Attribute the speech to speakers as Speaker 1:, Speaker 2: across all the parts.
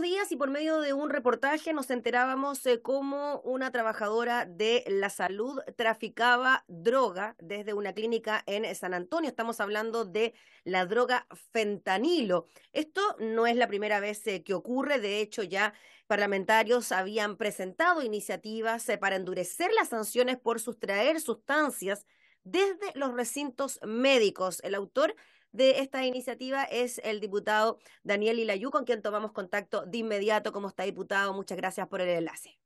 Speaker 1: días y por medio de un reportaje nos enterábamos cómo una trabajadora de la salud traficaba droga desde una clínica en San Antonio. Estamos hablando de la droga fentanilo. Esto no es la primera vez eh, que ocurre, de hecho ya parlamentarios habían presentado iniciativas eh, para endurecer las sanciones por sustraer sustancias desde los recintos médicos. El autor de esta iniciativa es el diputado Daniel Ilayú, con quien tomamos contacto de inmediato. ¿Cómo está, diputado? Muchas gracias por el enlace.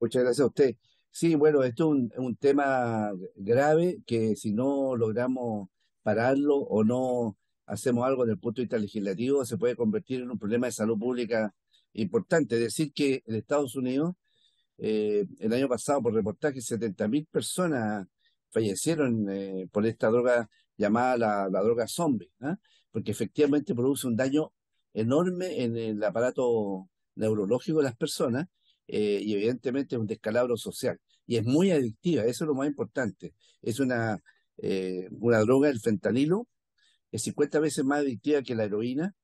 Speaker 2: Muchas gracias a usted. Sí, bueno, esto es un, tema grave que si no logramos pararlo o no hacemos algo desde el punto de vista legislativo, se puede convertir en un problema de salud pública importante. decir, que en Estados Unidos, eh, el año pasado, por reportaje, 70.000 personas fallecieron eh, por esta droga llamada la, droga zombie, ¿ah? porque efectivamente produce un daño enorme en el aparato neurológico de las personas eh, y evidentemente es un descalabro social. Y es muy adictiva, eso es lo más importante. Es una, eh, una droga, el fentanilo, es 50 veces más adictiva que la heroína,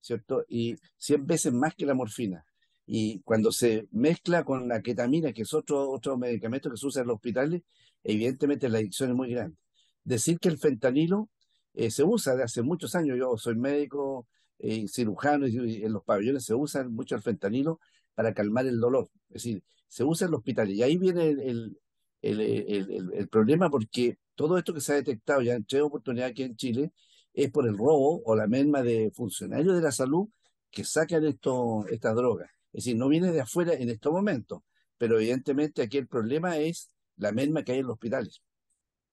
Speaker 2: ¿cierto? Y 100 veces más que la morfina. Y cuando se mezcla con la ketamina, que es otro, otro medicamento que se usa en los hospitales, evidentemente la adicción es muy grande. Decir que el fentanilo eh, se usa de hace muchos años, yo soy médico, eh, y cirujano, y en los pabellones se usa mucho el fentanilo para calmar el dolor, es decir, se usa en los hospitales. Y ahí viene el, el, problema porque todo esto que se ha detectado ya en tres oportunidades aquí en Chile es por el robo o la merma de funcionarios de la salud que sacan esto, estas drogas. Es decir, no viene de afuera en estos momentos, pero evidentemente aquí el problema es la merma que hay en los hospitales.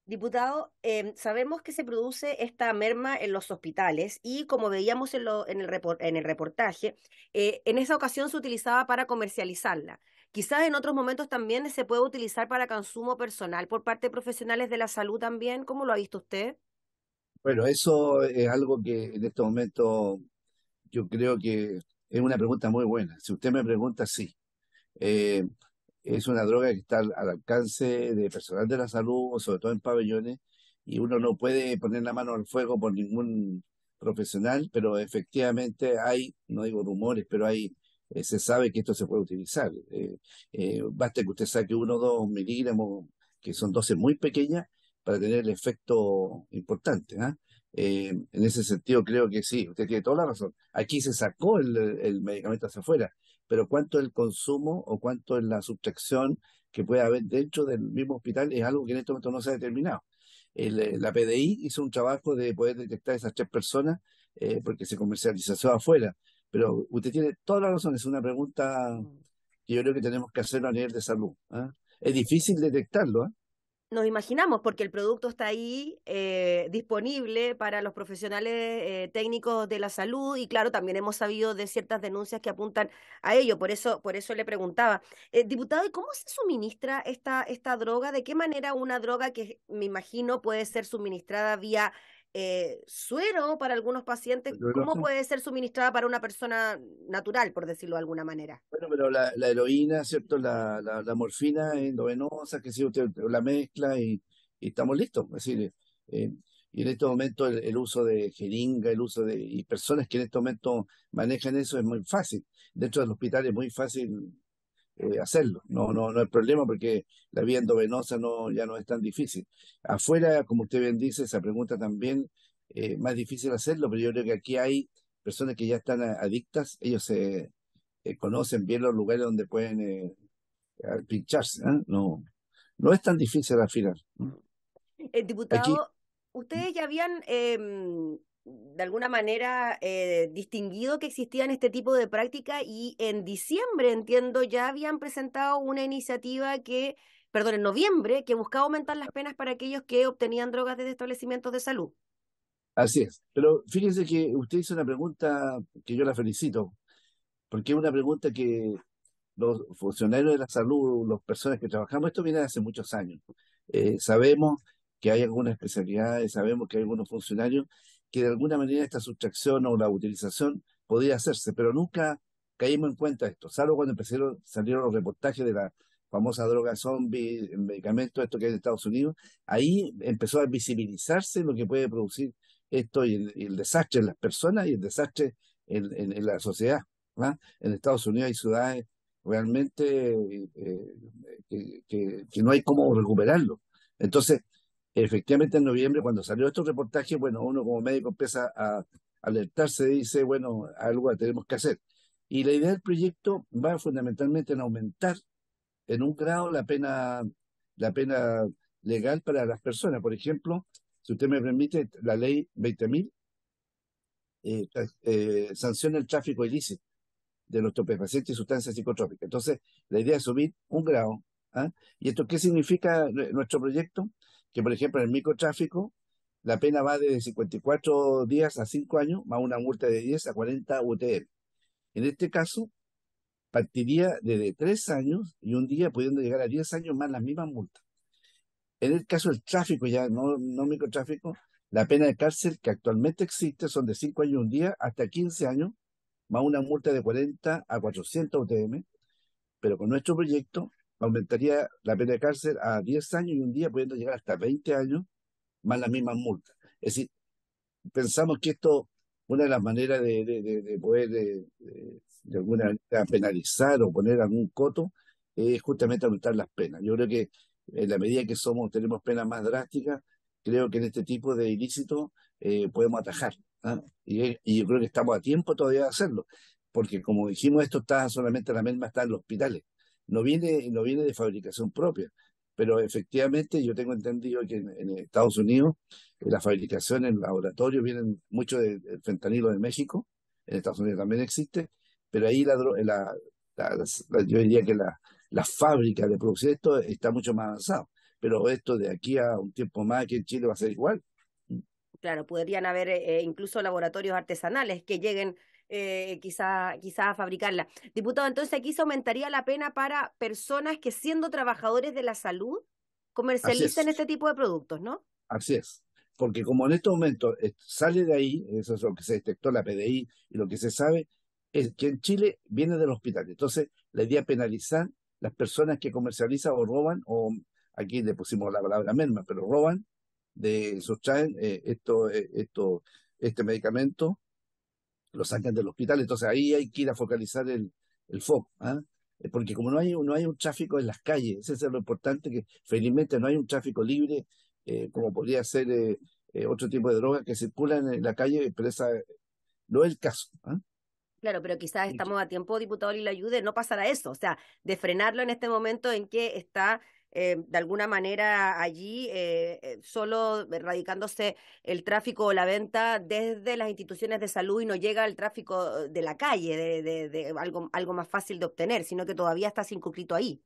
Speaker 1: Diputado, em, sabemos que se produce esta merma en los hospitales y como veíamos en, el, en el, reportaje, eh, en esa ocasión se utilizaba para comercializarla. Quizás en otros momentos también se puede utilizar para consumo personal por parte de profesionales de la salud también. ¿Cómo lo ha visto usted?
Speaker 2: Bueno, eso es algo que en este momento yo creo que es una pregunta muy buena. Si usted me pregunta, sí. Eh, es una droga que está al, alcance de personal de la salud, sobre todo en pabellones, y uno no puede poner la mano al fuego por ningún profesional, pero efectivamente hay, no digo rumores, pero hay, eh, se sabe que esto se puede utilizar. Eh, eh, basta que usted saque uno o dos miligramos, que son dosis muy pequeñas, para tener el efecto importante. ¿ah? Eh, en ese sentido, creo que sí, usted tiene toda la razón. Aquí se sacó el, medicamento hacia afuera, pero cuánto es el consumo o cuánto es la sustracción que puede haber dentro del mismo hospital es algo que en este momento no se ha determinado. Eh, la PDI hizo un trabajo de poder detectar esas tres personas eh, porque se comercializó afuera. Pero usted tiene toda la razón, es una pregunta que yo creo que tenemos que hacerlo a nivel de salud. ¿ah? Es difícil detectarlo, ¿eh?
Speaker 1: nos imaginamos, porque el producto está ahí eh, disponible para los profesionales eh, técnicos de la salud y claro, también hemos sabido de ciertas denuncias que apuntan a ello, por eso, por eso le preguntaba. Eh, diputado, ¿y cómo se suministra esta, esta droga? ¿De qué manera una droga que me imagino puede ser suministrada vía eh, suero para algunos pacientes, ¿cómo puede ser suministrada para una persona natural, por decirlo de alguna manera?
Speaker 2: Bueno, pero la, heroína, ¿cierto? La, morfina endovenosa, que si usted la mezcla y, estamos listos. Es decir, eh, eh, y en este momento el, uso de jeringa, el uso de y personas que en este momento manejan eso es muy fácil. Dentro del hospital es muy fácil eh, hacerlo. No, no, no es problema porque la vía endovenosa no, ya no es tan difícil. Afuera, como usted bien dice, esa pregunta también eh, más difícil hacerlo, pero yo creo que aquí hay personas que ya están adictas, ellos se eh, conocen bien los lugares donde pueden eh, pincharse. No, no es tan difícil afinar.
Speaker 1: el diputado, ustedes ya habían em, de alguna manera eh, distinguido que existían este tipo de práctica y en diciembre, entiendo, ya habían presentado una iniciativa que, perdón, en noviembre, que buscaba aumentar las penas para aquellos que obtenían drogas desde establecimientos de salud.
Speaker 2: Así es, pero fíjense que usted hizo una pregunta que yo la felicito, porque es una pregunta que los funcionarios de la salud, las personas que trabajamos, esto viene de hace muchos años. Eh, sabemos que hay algunas especialidades, sabemos que hay algunos funcionarios que de alguna manera esta sustracción o la utilización podía hacerse, pero nunca caímos en cuenta de esto, salvo cuando empezaron, salieron los reportajes de la famosa droga zombie, el medicamento, esto que hay en Estados Unidos, ahí empezó a visibilizarse lo que puede producir esto y el, desastre en las personas y el desastre en, la sociedad. ¿ah? En Estados Unidos hay ciudades realmente eh, eh, que, no hay cómo recuperarlo. Entonces, Efectivamente, en noviembre, cuando salió estos reportajes, bueno, uno como médico empieza a alertarse y dice, bueno, algo tenemos que hacer. Y la idea del proyecto va fundamentalmente en aumentar en un grado la pena, la pena legal para las personas. Por ejemplo, si usted me permite, la ley 20.000 eh, eh, sanciona el tráfico ilícito de los estupefacientes y sustancias psicotrópicas. Entonces, la idea es subir un grado. ¿ah? ¿Y esto qué significa eh, nuestro proyecto? que por ejemplo en el microtráfico la pena va de 54 días a 5 años, más una multa de 10 a 40 UTM. En este caso, partiría de 3 años y un día pudiendo llegar a 10 años más la misma multa. En el caso del tráfico, ya no, no microtráfico, la pena de cárcel que actualmente existe son de 5 años y un día hasta 15 años, más una multa de 40 a 400 UTM. Pero con nuestro proyecto aumentaría la pena de cárcel a 10 años y un día pudiendo llegar hasta 20 años, más las mismas multas. Es decir, pensamos que esto, una de las maneras de, de, de, poder de, alguna manera penalizar o poner algún coto, es justamente aumentar las penas. Yo creo que en la medida que somos, tenemos penas más drásticas, creo que en este tipo de ilícitos eh, podemos atajar. ¿ah? Y, yo creo que estamos a tiempo todavía de hacerlo, porque como dijimos, esto está solamente la misma, está en los hospitales no viene, no viene de fabricación propia, pero efectivamente yo tengo entendido que en, Estados Unidos eh, la fabricación en laboratorio vienen mucho del de, fentanilo de México, en Estados Unidos también existe, pero ahí la, yo diría que la, fábrica de producir esto está mucho más avanzada, pero esto de aquí a un tiempo más aquí en Chile va a ser igual.
Speaker 1: Claro, podrían haber eh, incluso laboratorios artesanales que lleguen eh, eh, quizá, quizá fabricarla. Diputado, entonces aquí se aumentaría la pena para personas que siendo trabajadores de la salud comercialicen este tipo de productos, ¿no?
Speaker 2: Así es. Porque como en este momento eh, sale de ahí, eso es lo que se detectó la PDI y lo que se sabe, es que en Chile viene del hospital. Entonces, la idea es penalizar las personas que comercializan o roban, o aquí le pusimos la palabra merma, pero roban, de sustraen esto, esto, este medicamento lo sacan del hospital. Entonces ahí hay que ir a focalizar el, el foco. ¿ah? Eh, porque como no hay, no hay un tráfico en las calles, ese es lo importante, que felizmente no hay un tráfico libre eh, como podría ser eh, otro tipo de drogas que circulan en la calle, pero esa no es el caso. ¿ah?
Speaker 1: Claro, pero quizás estamos a tiempo, diputado Lila Ayude, no pasará eso, o sea, de frenarlo en este momento en que está eh, de alguna manera allí eh, eh, solo radicándose el tráfico o la venta desde las instituciones de salud y no llega el tráfico de la calle, de, algo, algo más fácil de obtener, sino que todavía está circunscrito ahí.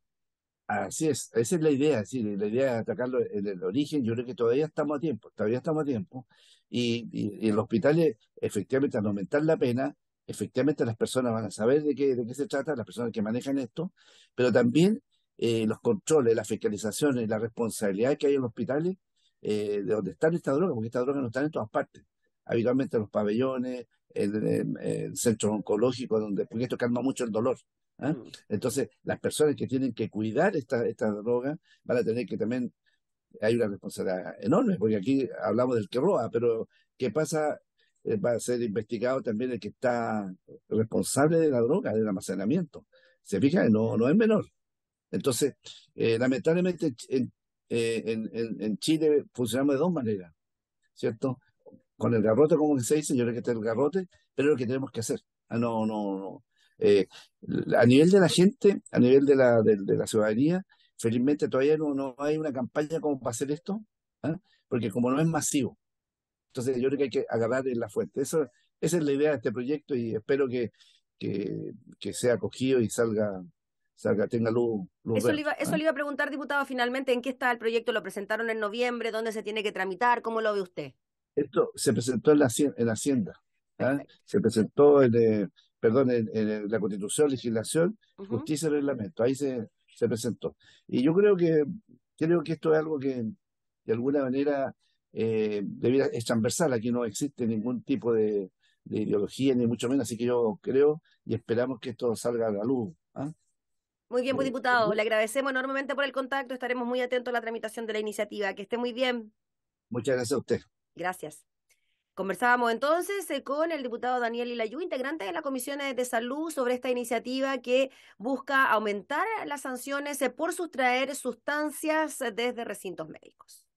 Speaker 2: Así es, esa es la idea, sí, la idea de atacarlo en el origen, yo creo que todavía estamos a tiempo, todavía estamos a tiempo, y, en los hospitales, efectivamente, al aumentar la pena, efectivamente las personas van a saber de qué, de qué se trata, las personas que manejan esto, pero también eh, los controles, las fiscalizaciones, la responsabilidad que hay en los hospitales eh, de donde están estas drogas, porque estas drogas no están en todas partes. Habitualmente en los pabellones, en, centros oncológicos, donde, porque esto calma mucho el dolor. ¿ah? Mm. Entonces, las personas que tienen que cuidar estas esta droga, van a tener que también. Hay una responsabilidad enorme, porque aquí hablamos del que roba, pero ¿qué pasa eh, va a ser investigado también el que está responsable de la droga, del almacenamiento. ¿Se fijan? No, no es menor. Entonces, eh, lamentablemente eh, en, Chile funcionamos de dos maneras, ¿cierto? Con el garrote, como se dice, yo creo que está el garrote, pero es lo que tenemos que hacer. Ah, no, no, no. Eh, a nivel de la gente, a nivel de la, la ciudadanía, felizmente todavía no, hay una campaña como para hacer esto, ¿ah? porque como no es masivo, entonces yo creo que hay que agarrar la fuente. Eso, esa es la idea de este proyecto y espero que, que sea acogido y salga tenga luz. eso, ¿ah? le
Speaker 1: iba, a preguntar, diputado, finalmente, ¿en qué está el proyecto? ¿Lo presentaron en noviembre? ¿Dónde se tiene que tramitar? ¿Cómo lo ve usted?
Speaker 2: Esto se presentó en la, Hacienda. ¿ah? Se presentó en, eh, perdón, en, la Constitución, Legislación, Justicia y Reglamento. Ahí se, se presentó. Y yo creo que, creo que esto es algo que, de alguna manera, eh, debiera, es transversal. Aquí no existe ningún tipo de, ideología, ni mucho menos. Así que yo creo y esperamos que esto salga a la luz. ¿ah?
Speaker 1: Muy bien, muy pues, diputado, le agradecemos enormemente por el contacto, estaremos muy atentos a la tramitación de la iniciativa. Que esté muy bien.
Speaker 2: Muchas gracias a usted.
Speaker 1: Gracias. Conversábamos entonces eh, con el diputado Daniel Ilayú, integrante de la Comisión de Salud, sobre esta iniciativa que busca aumentar las sanciones eh, por sustraer sustancias eh, desde recintos médicos.